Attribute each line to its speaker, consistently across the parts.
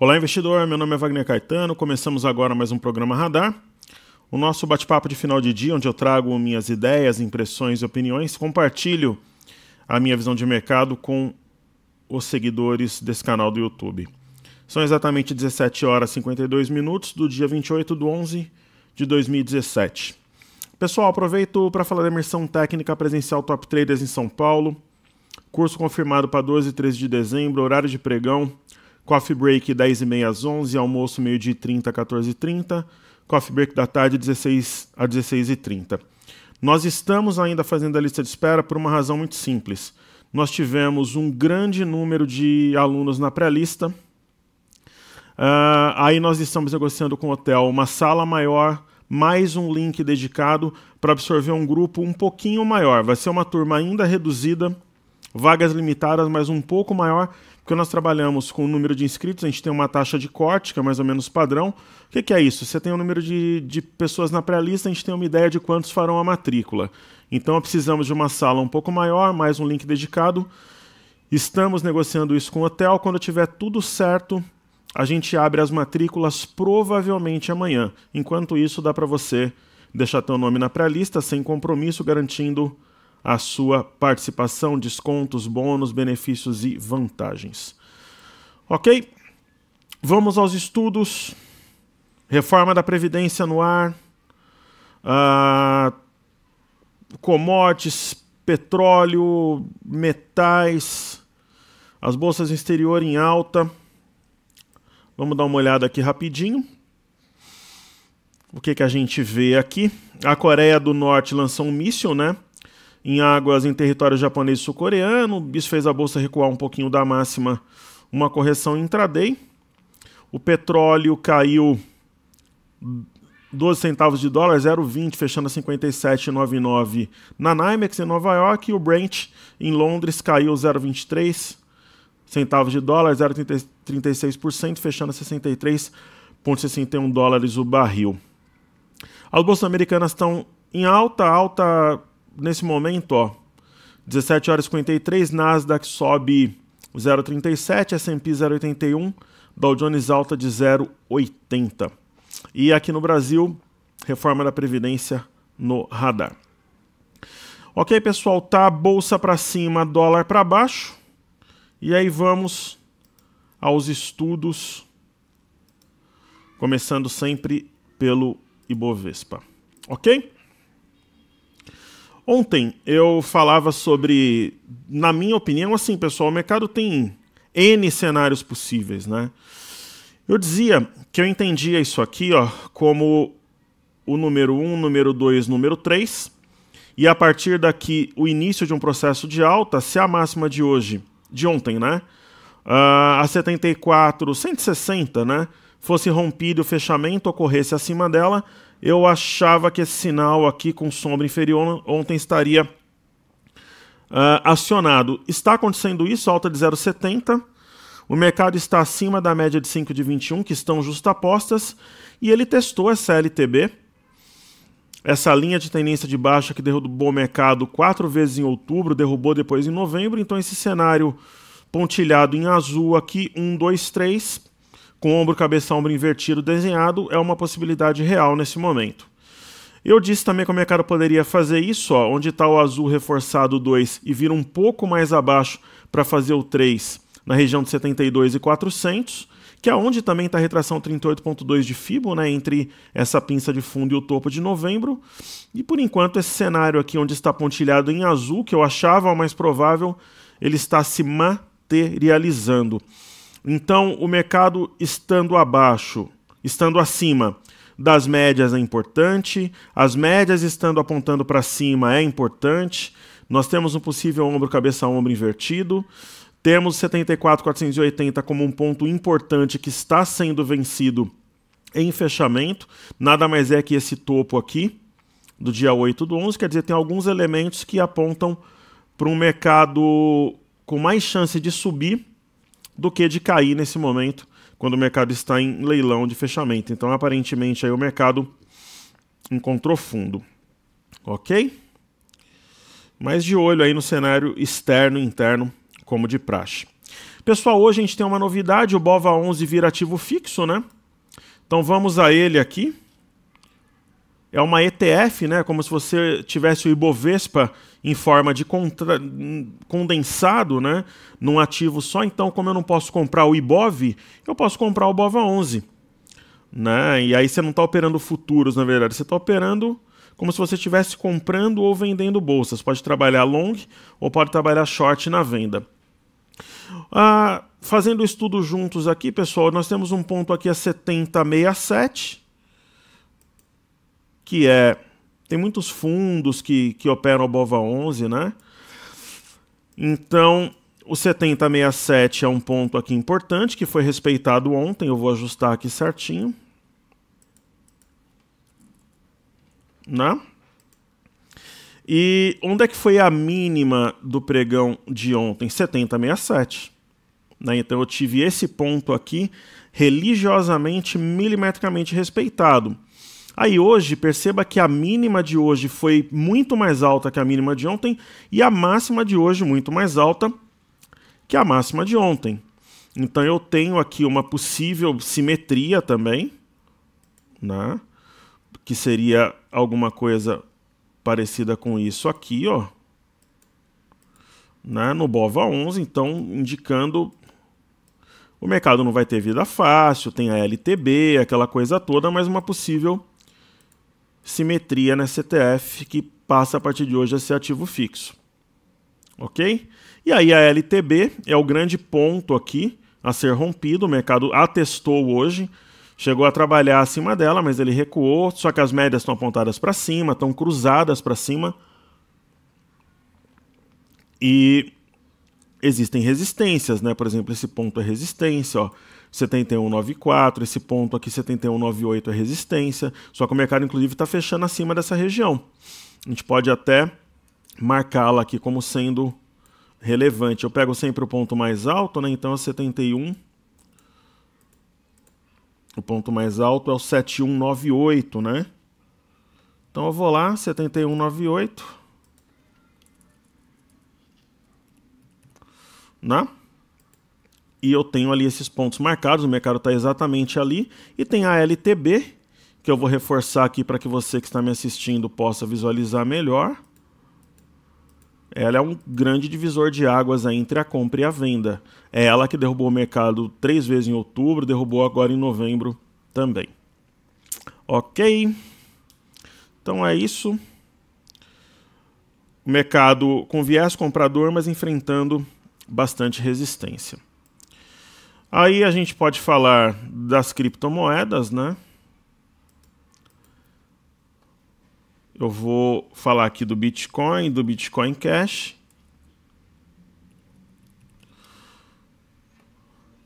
Speaker 1: Olá, investidor. Meu nome é Wagner Caetano. Começamos agora mais um programa Radar. O nosso bate-papo de final de dia, onde eu trago minhas ideias, impressões e opiniões, compartilho a minha visão de mercado com os seguidores desse canal do YouTube. São exatamente 17 horas e 52 minutos do dia 28 de 11 de 2017. Pessoal, aproveito para falar da imersão técnica presencial Top Traders em São Paulo. Curso confirmado para 12 e 13 de dezembro, horário de pregão, Coffee break 10 e meia às 11, almoço meio-dia e 30 a 14 e 30, coffee break da tarde 16 a 16 e 30. Nós estamos ainda fazendo a lista de espera por uma razão muito simples. Nós tivemos um grande número de alunos na pré-lista. Uh, aí nós estamos negociando com o hotel uma sala maior, mais um link dedicado para absorver um grupo um pouquinho maior. Vai ser uma turma ainda reduzida, vagas limitadas, mas um pouco maior, porque nós trabalhamos com o número de inscritos, a gente tem uma taxa de corte, que é mais ou menos padrão. O que, que é isso? Você tem o um número de, de pessoas na pré-lista, a gente tem uma ideia de quantos farão a matrícula. Então precisamos de uma sala um pouco maior, mais um link dedicado. Estamos negociando isso com o hotel. Quando tiver tudo certo, a gente abre as matrículas provavelmente amanhã. Enquanto isso, dá para você deixar teu nome na pré-lista sem compromisso, garantindo a sua participação, descontos, bônus, benefícios e vantagens. Ok? Vamos aos estudos. Reforma da Previdência no ar. Ah, commodities, petróleo, metais, as bolsas exterior em alta. Vamos dar uma olhada aqui rapidinho. O que, que a gente vê aqui? A Coreia do Norte lançou um míssil, né? em águas em território japonês e sul-coreano. Isso fez a bolsa recuar um pouquinho da máxima, uma correção intraday. O petróleo caiu 12 centavos de dólar, 0,20, fechando a 57,99 na NYMEX em Nova York. E o Brent em Londres caiu 0,23 centavos de dólar, 0,36%, fechando a 63,61 dólares o barril. As bolsas americanas estão em alta, alta nesse momento, ó, 17 horas 53, Nasdaq sobe 0,37, S&P 0,81, Dow Jones alta de 0,80. E aqui no Brasil, reforma da previdência no radar. OK, pessoal, tá bolsa para cima, dólar para baixo. E aí vamos aos estudos começando sempre pelo Ibovespa. OK? Ontem eu falava sobre, na minha opinião, assim, pessoal, o mercado tem N cenários possíveis, né? Eu dizia que eu entendia isso aqui, ó, como o número 1, número 2, número 3, e a partir daqui o início de um processo de alta, se a máxima de hoje, de ontem, né? Uh, a 74, 160, né? Fosse rompido, o fechamento ocorresse acima dela, eu achava que esse sinal aqui com sombra inferior ontem estaria uh, acionado. Está acontecendo isso, alta de 0,70. O mercado está acima da média de 5 de 21, que estão justapostas, e ele testou essa LTB, essa linha de tendência de baixa que derrubou o mercado quatro vezes em outubro, derrubou depois em novembro, então esse cenário pontilhado em azul aqui, 1, 2, 3, com ombro, cabeça, ombro invertido desenhado é uma possibilidade real nesse momento. Eu disse também como é que cara poderia fazer isso, ó, onde está o azul reforçado 2 e vira um pouco mais abaixo para fazer o 3 na região de 72 e 400, que é onde também está a retração 38.2 de Fibo, né, entre essa pinça de fundo e o topo de novembro. E por enquanto esse cenário aqui onde está pontilhado em azul, que eu achava o mais provável, ele está se materializando. Então, o mercado estando abaixo, estando acima das médias é importante, as médias estando apontando para cima é importante. Nós temos um possível ombro cabeça ombro invertido. Temos 74,480 como um ponto importante que está sendo vencido em fechamento. Nada mais é que esse topo aqui, do dia 8 do 11. Quer dizer, tem alguns elementos que apontam para um mercado com mais chance de subir do que de cair nesse momento, quando o mercado está em leilão de fechamento. Então, aparentemente, aí o mercado encontrou fundo. Ok? Mas de olho aí no cenário externo e interno, como de praxe. Pessoal, hoje a gente tem uma novidade, o BOVA 11 vira ativo fixo, né? Então vamos a ele aqui é uma ETF, né? Como se você tivesse o Ibovespa em forma de contra... condensado, né? Num ativo só. Então, como eu não posso comprar o Ibov, eu posso comprar o Bova 11, né? E aí você não está operando futuros, na verdade. Você está operando como se você estivesse comprando ou vendendo bolsas. Pode trabalhar long ou pode trabalhar short na venda. Ah, fazendo o estudo juntos aqui, pessoal, nós temos um ponto aqui a 7067 que é tem muitos fundos que, que operam a Bova 11, né? Então, o 7067 é um ponto aqui importante que foi respeitado ontem, eu vou ajustar aqui certinho. Né? E onde é que foi a mínima do pregão de ontem? 7067. Né? Então eu tive esse ponto aqui religiosamente, milimetricamente respeitado. Aí hoje, perceba que a mínima de hoje foi muito mais alta que a mínima de ontem e a máxima de hoje muito mais alta que a máxima de ontem. Então eu tenho aqui uma possível simetria também, né? que seria alguma coisa parecida com isso aqui, ó, né? no BOVA 11, então indicando o mercado não vai ter vida fácil, tem a LTB, aquela coisa toda, mas uma possível simetria na CTF que passa a partir de hoje a ser ativo fixo. Ok? E aí a LTB é o grande ponto aqui a ser rompido, o mercado atestou hoje, chegou a trabalhar acima dela, mas ele recuou, só que as médias estão apontadas para cima, estão cruzadas para cima. E existem resistências, né? Por exemplo, esse ponto é resistência, ó. 7194, esse ponto aqui 7198 é resistência. Só que o mercado inclusive está fechando acima dessa região. A gente pode até marcá-la aqui como sendo relevante. Eu pego sempre o ponto mais alto, né? Então é 71. O ponto mais alto é o 7198, né? Então eu vou lá, 7198 né? E eu tenho ali esses pontos marcados, o mercado está exatamente ali. E tem a LTB, que eu vou reforçar aqui para que você que está me assistindo possa visualizar melhor. Ela é um grande divisor de águas entre a compra e a venda. É ela que derrubou o mercado três vezes em outubro, derrubou agora em novembro também. Ok, então é isso mercado com viés comprador, mas enfrentando bastante resistência. Aí a gente pode falar das criptomoedas, né? Eu vou falar aqui do Bitcoin, do Bitcoin Cash.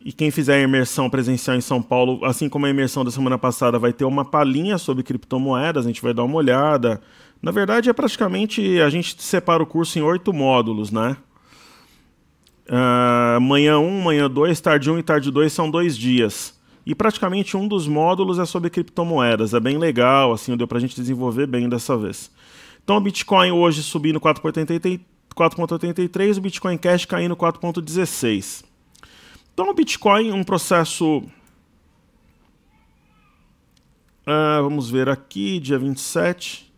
Speaker 1: E quem fizer a imersão presencial em São Paulo, assim como a imersão da semana passada, vai ter uma palhinha sobre criptomoedas, a gente vai dar uma olhada. Na verdade, é praticamente. A gente separa o curso em oito módulos, né? Uh, manhã 1, um, manhã 2, tarde 1 um e tarde 2 são dois dias. E praticamente um dos módulos é sobre criptomoedas. É bem legal, assim, deu para a gente desenvolver bem dessa vez. Então o Bitcoin hoje subindo 4,83, o Bitcoin Cash caindo 4,16. Então o Bitcoin, um processo Uh, vamos ver aqui, dia 27,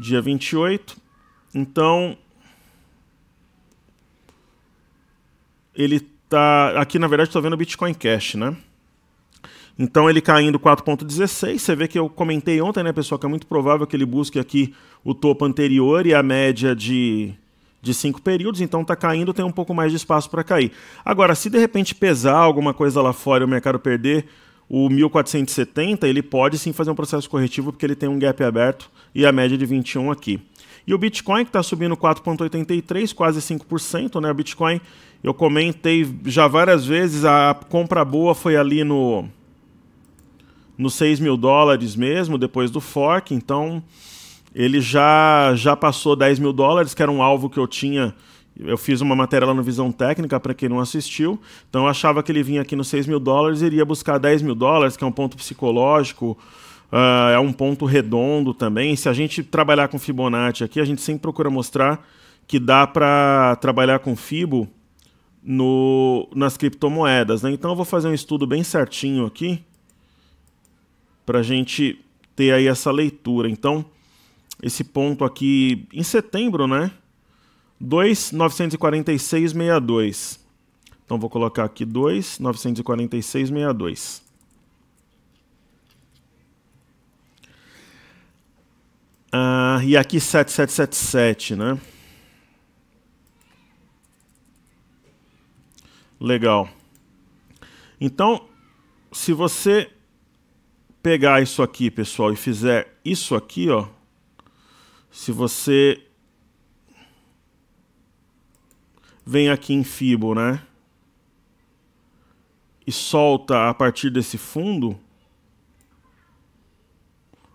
Speaker 1: dia 28. Então, ele tá. Aqui, na verdade, estou vendo o Bitcoin Cash, né? Então ele caindo 4.16, você vê que eu comentei ontem, né, pessoal, que é muito provável que ele busque aqui o topo anterior e a média de, de cinco períodos, então está caindo, tem um pouco mais de espaço para cair. Agora, se de repente pesar alguma coisa lá fora e o mercado perder o 1470, ele pode sim fazer um processo corretivo, porque ele tem um gap aberto e a média de 21 aqui. E o Bitcoin, que está subindo 4,83%, quase 5%, né? O Bitcoin, eu comentei já várias vezes, a compra boa foi ali no no 6 mil dólares mesmo, depois do fork, então ele já, já passou 10 mil dólares, que era um alvo que eu tinha. Eu fiz uma matéria lá no Visão Técnica para quem não assistiu. Então eu achava que ele vinha aqui nos 6 mil dólares iria buscar 10 mil dólares, que é um ponto psicológico Uh, é um ponto redondo também. Se a gente trabalhar com Fibonacci aqui, a gente sempre procura mostrar que dá para trabalhar com Fibo no, nas criptomoedas. Né? Então eu vou fazer um estudo bem certinho aqui para a gente ter aí essa leitura. Então, esse ponto aqui em setembro, né? 2,946,62. Então vou colocar aqui 2,946,62. Ah, e aqui 7777, né? Legal. Então, se você pegar isso aqui, pessoal, e fizer isso aqui, ó, se você vem aqui em Fibo, né? E solta a partir desse fundo,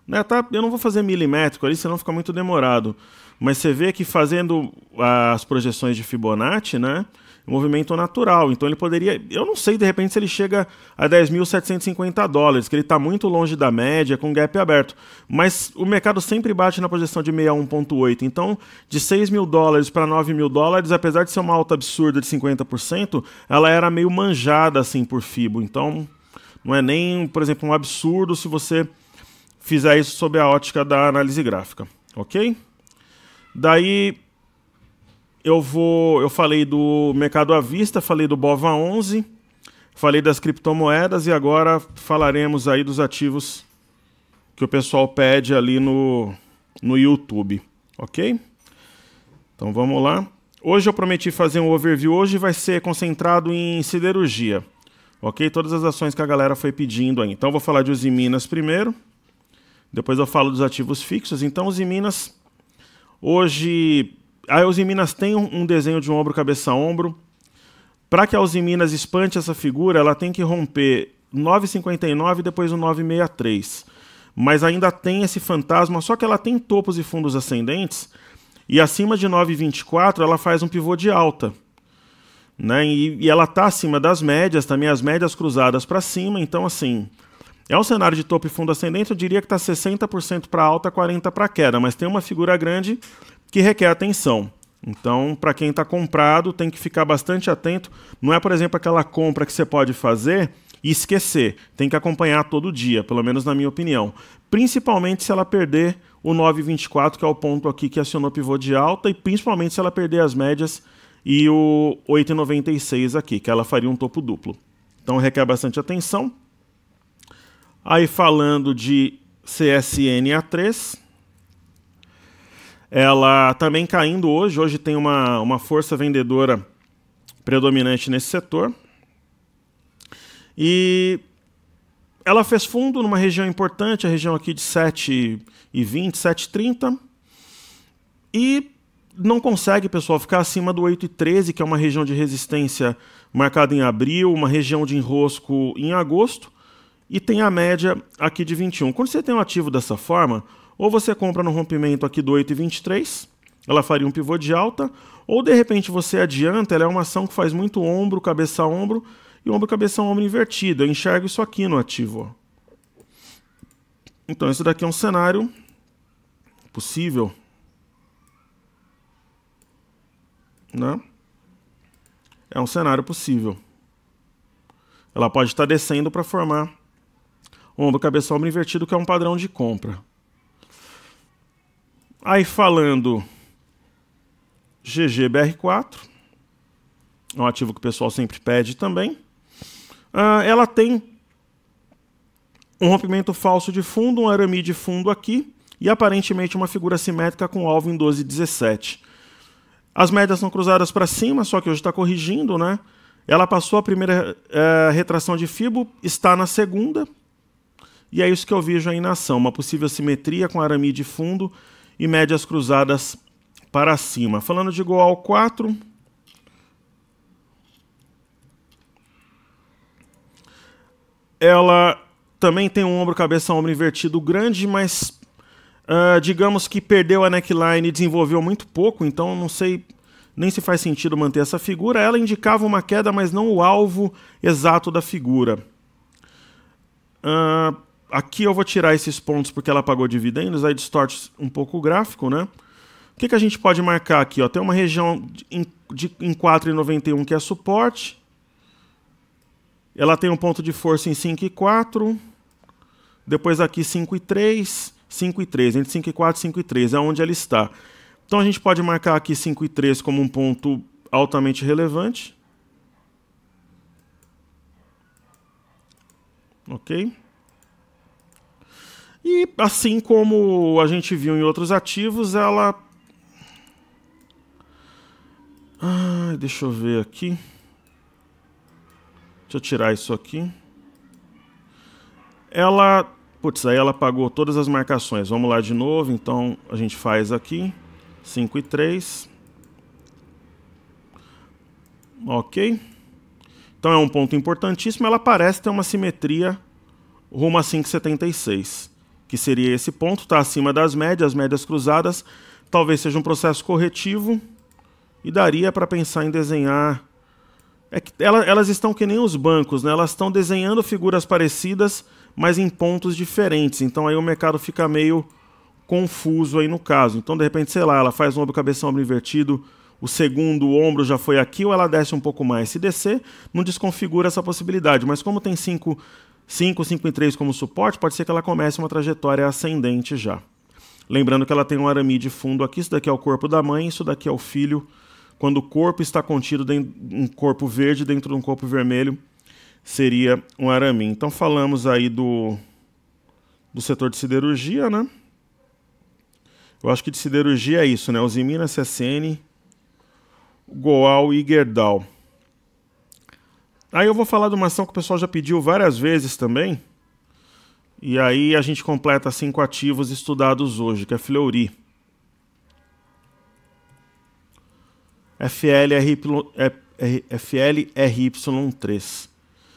Speaker 1: né, tá, eu não vou fazer milimétrico ali, senão fica muito demorado. Mas você vê que fazendo as projeções de Fibonacci, né? É movimento natural. Então ele poderia. Eu não sei de repente se ele chega a 10.750 dólares, que ele está muito longe da média, com gap aberto. Mas o mercado sempre bate na projeção de 61,8. Então, de 6 mil dólares para 9 mil dólares, apesar de ser uma alta absurda de 50%, ela era meio manjada assim por FIBO. Então, não é nem, por exemplo, um absurdo se você fizer isso sob a ótica da análise gráfica, ok? Daí eu vou, eu falei do mercado à vista, falei do Bova 11, falei das criptomoedas e agora falaremos aí dos ativos que o pessoal pede ali no no YouTube, ok? Então vamos lá. Hoje eu prometi fazer um overview. Hoje vai ser concentrado em siderurgia, ok? Todas as ações que a galera foi pedindo aí. Então eu vou falar de Usiminas primeiro. Depois eu falo dos ativos fixos. Então, os em Minas, hoje. A minas tem um desenho de um ombro, cabeça a ombro. Para que a minas espante essa figura, ela tem que romper 9,59 e depois o 9,63. Mas ainda tem esse fantasma, só que ela tem topos e fundos ascendentes. E acima de 9,24 ela faz um pivô de alta. Né? E, e ela está acima das médias também, as médias cruzadas para cima. Então, assim, é um cenário de topo e fundo ascendente, eu diria que está 60% para alta, 40% para queda, mas tem uma figura grande que requer atenção. Então, para quem está comprado, tem que ficar bastante atento. Não é, por exemplo, aquela compra que você pode fazer e esquecer. Tem que acompanhar todo dia, pelo menos na minha opinião. Principalmente se ela perder o 9,24, que é o ponto aqui que acionou pivô de alta, e principalmente se ela perder as médias e o 8,96 aqui, que ela faria um topo duplo. Então, requer bastante atenção. Aí falando de CSNA3, ela também caindo hoje, hoje tem uma, uma força vendedora predominante nesse setor. E ela fez fundo numa região importante, a região aqui de 7,20, 7,30. E não consegue, pessoal, ficar acima do 8,13, que é uma região de resistência marcada em abril, uma região de enrosco em agosto e tem a média aqui de 21. Quando você tem um ativo dessa forma, ou você compra no rompimento aqui do 8,23, ela faria um pivô de alta, ou de repente você adianta, ela é uma ação que faz muito ombro, cabeça ombro e ombro cabeça ombro invertido. Eu enxergo isso aqui no ativo. Ó. Então isso daqui é um cenário possível, né? É um cenário possível. Ela pode estar descendo para formar ombro, cabeça, ombro invertido, que é um padrão de compra. Aí falando GGBR4, é um ativo que o pessoal sempre pede também. Ah, ela tem um rompimento falso de fundo, um arame de fundo aqui e aparentemente uma figura simétrica com alvo em 12,17. As médias são cruzadas para cima, só que hoje está corrigindo, né? Ela passou a primeira é, retração de FIBO, está na segunda, e é isso que eu vejo aí na ação, uma possível simetria com arame de fundo e médias cruzadas para cima. Falando de Goal 4, ela também tem um ombro cabeça ombro invertido grande, mas uh, digamos que perdeu a neckline e desenvolveu muito pouco, então não sei nem se faz sentido manter essa figura. Ela indicava uma queda, mas não o alvo exato da figura. Uh, aqui eu vou tirar esses pontos porque ela pagou dividendos, aí distorce um pouco o gráfico, né? O que, que a gente pode marcar aqui? Ó? Tem uma região de, de, em 4,91 que é suporte. Ela tem um ponto de força em 5,4. Depois aqui 5,3, 5,3. Entre 5,4 e 5,3 é onde ela está. Então a gente pode marcar aqui 5,3 como um ponto altamente relevante. Ok? E assim como a gente viu em outros ativos, ela. Ah, deixa eu ver aqui. Deixa eu tirar isso aqui. Ela. Putz, aí ela pagou todas as marcações. Vamos lá de novo. Então a gente faz aqui. 5 e 3. Ok. Então é um ponto importantíssimo. Ela parece ter uma simetria rumo a 5,76 que seria esse ponto, está acima das médias, médias cruzadas, talvez seja um processo corretivo e daria para pensar em desenhar. É que ela, elas estão que nem os bancos, né? elas estão desenhando figuras parecidas, mas em pontos diferentes. Então aí o mercado fica meio confuso aí no caso. Então, de repente, sei lá, ela faz um ombro, cabeça, ombro invertido, o segundo o ombro já foi aqui, ou ela desce um pouco mais. Se descer, não desconfigura essa possibilidade. Mas como tem cinco 5, 5 e 3 como suporte, pode ser que ela comece uma trajetória ascendente já. Lembrando que ela tem um arame de fundo aqui, isso daqui é o corpo da mãe, isso daqui é o filho. Quando o corpo está contido em um corpo verde dentro de um corpo vermelho, seria um arame. Então falamos aí do, do setor de siderurgia, né? Eu acho que de siderurgia é isso, né? Usiminas, CSN, Goal e Gerdau. Aí eu vou falar de uma ação que o pessoal já pediu várias vezes também. E aí a gente completa cinco ativos estudados hoje, que é Fleury. FLRY3. É, é,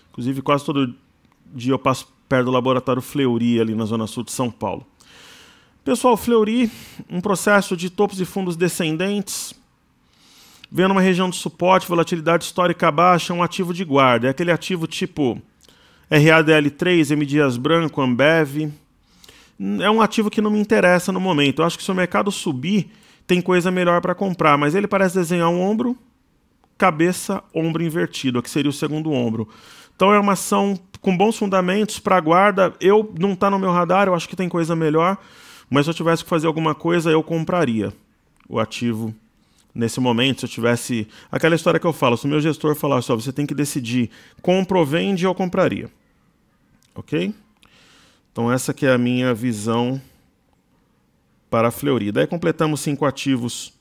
Speaker 1: Inclusive, quase todo dia eu passo perto do laboratório Fleury, ali na zona sul de São Paulo. Pessoal, Fleury, um processo de topos e fundos descendentes vendo uma região de suporte, volatilidade histórica baixa, um ativo de guarda. É aquele ativo tipo RADL3, M Dias Branco, Ambev. É um ativo que não me interessa no momento. Eu acho que se o mercado subir, tem coisa melhor para comprar, mas ele parece desenhar um ombro, cabeça, ombro invertido, que seria o segundo ombro. Então é uma ação com bons fundamentos para guarda. Eu não está no meu radar, eu acho que tem coisa melhor, mas se eu tivesse que fazer alguma coisa, eu compraria o ativo nesse momento, se eu tivesse. Aquela história que eu falo, se o meu gestor falasse, ó, você tem que decidir, compro, vende ou compraria. Ok? Então essa que é a minha visão para a Fleury. Daí completamos cinco ativos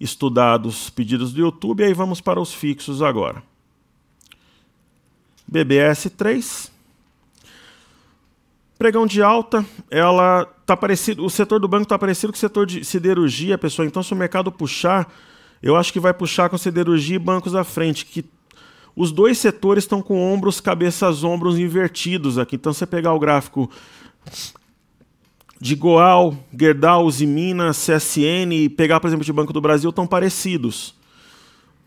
Speaker 1: estudados, pedidos do YouTube, e aí vamos para os fixos agora. BBS 3. Pregão de alta, ela tá parecido, o setor do banco está parecido com o setor de siderurgia, pessoal. Então, se o mercado puxar, eu acho que vai puxar com siderurgia e bancos à frente, que os dois setores estão com ombros, cabeças, ombros invertidos aqui. Então, você pegar o gráfico de Goal, Gerdau, Minas, CSN e pegar, por exemplo, de Banco do Brasil, estão parecidos.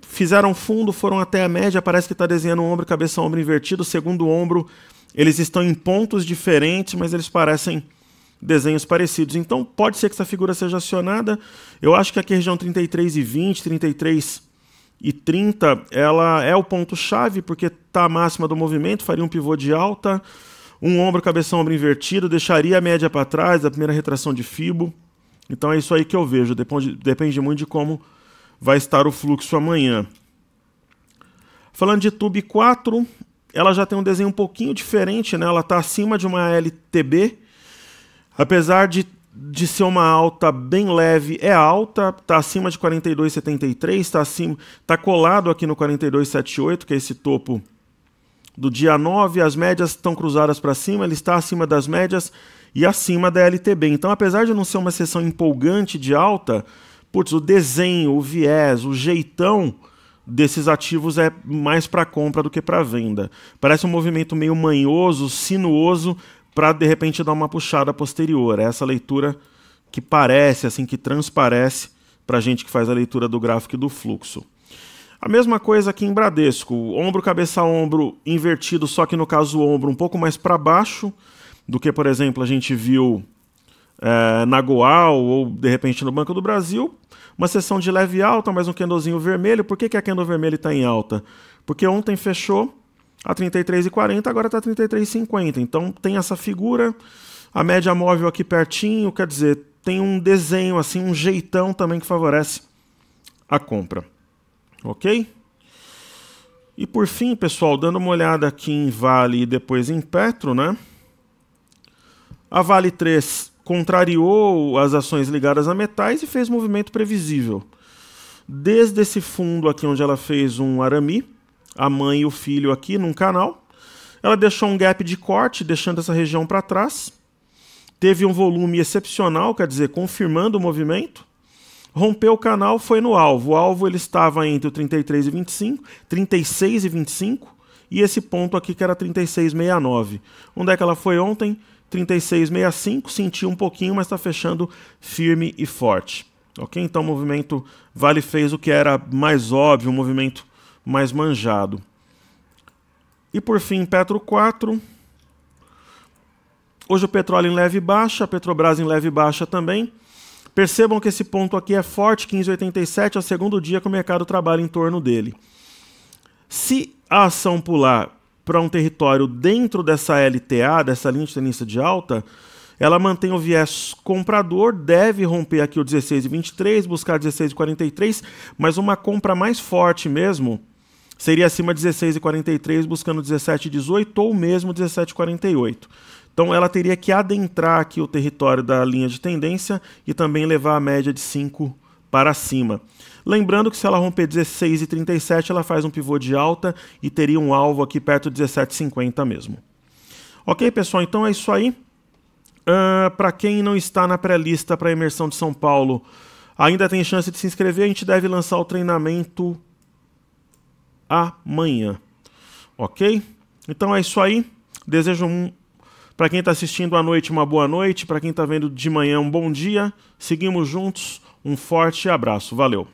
Speaker 1: Fizeram fundo, foram até a média, parece que está desenhando ombro, cabeça, ombro invertido, segundo ombro eles estão em pontos diferentes, mas eles parecem desenhos parecidos. Então pode ser que essa figura seja acionada. Eu acho que aqui a região 33 e 20, 33 e 30, ela é o ponto-chave, porque está a máxima do movimento, faria um pivô de alta, um ombro, cabeça, ombro invertido, deixaria a média para trás, a primeira retração de fibo. Então é isso aí que eu vejo, depende, depende muito de como vai estar o fluxo amanhã. Falando de Tube 4, ela já tem um desenho um pouquinho diferente, né? Ela está acima de uma LTB, apesar de, de ser uma alta bem leve, é alta, está acima de 42,73, está acima, está colado aqui no 42,78, que é esse topo do dia 9, as médias estão cruzadas para cima, ele está acima das médias e acima da LTB. Então, apesar de não ser uma sessão empolgante de alta, putz, o desenho, o viés, o jeitão desses ativos é mais para compra do que para venda. Parece um movimento meio manhoso, sinuoso, para de repente dar uma puxada posterior. É essa leitura que parece, assim, que transparece para a gente que faz a leitura do gráfico e do fluxo. A mesma coisa aqui em Bradesco, ombro, cabeça, ombro invertido, só que no caso o ombro um pouco mais para baixo do que, por exemplo, a gente viu é, na Goal ou de repente no Banco do Brasil, uma sessão de leve alta, mais um candlezinho vermelho. Por que, que a candle vermelha está em alta? Porque ontem fechou a 33,40, agora está 33,50. Então tem essa figura, a média móvel aqui pertinho, quer dizer, tem um desenho assim, um jeitão também que favorece a compra. OK? E por fim, pessoal, dando uma olhada aqui em Vale e depois em Petro, né? A Vale 3 contrariou as ações ligadas a metais e fez movimento previsível. Desde esse fundo aqui, onde ela fez um arami, a mãe e o filho aqui num canal, ela deixou um gap de corte, deixando essa região para trás. Teve um volume excepcional, quer dizer, confirmando o movimento. Rompeu o canal, foi no alvo. O alvo ele estava entre o 33 e 25, 36 e 25 e esse ponto aqui que era 36,69. Onde é que ela foi ontem? 36,65, sentiu um pouquinho, mas está fechando firme e forte. Ok? Então o movimento Vale fez o que era mais óbvio, um movimento mais manjado. E por fim, Petro 4. Hoje o petróleo em leve baixa, a Petrobras em leve baixa também. Percebam que esse ponto aqui é forte, 15,87, é o segundo dia que o mercado trabalha em torno dele. Se a ação pular para um território dentro dessa LTA, dessa linha de tendência de alta, ela mantém o viés comprador, deve romper aqui o 16,23, buscar 16,43, mas uma compra mais forte mesmo seria acima de 16,43, buscando 17,18 ou mesmo 17,48. Então ela teria que adentrar aqui o território da linha de tendência e também levar a média de 5 para cima. Lembrando que se ela romper 16 e 37, ela faz um pivô de alta e teria um alvo aqui perto de 17,50 mesmo. Ok, pessoal, então é isso aí. Uh, ah, para quem não está na pré-lista para a imersão de São Paulo, ainda tem chance de se inscrever. A gente deve lançar o treinamento amanhã. Ok? Então é isso aí. Desejo um para quem está assistindo à noite, uma boa noite. Para quem está vendo de manhã, um bom dia. Seguimos juntos. Um forte abraço, valeu!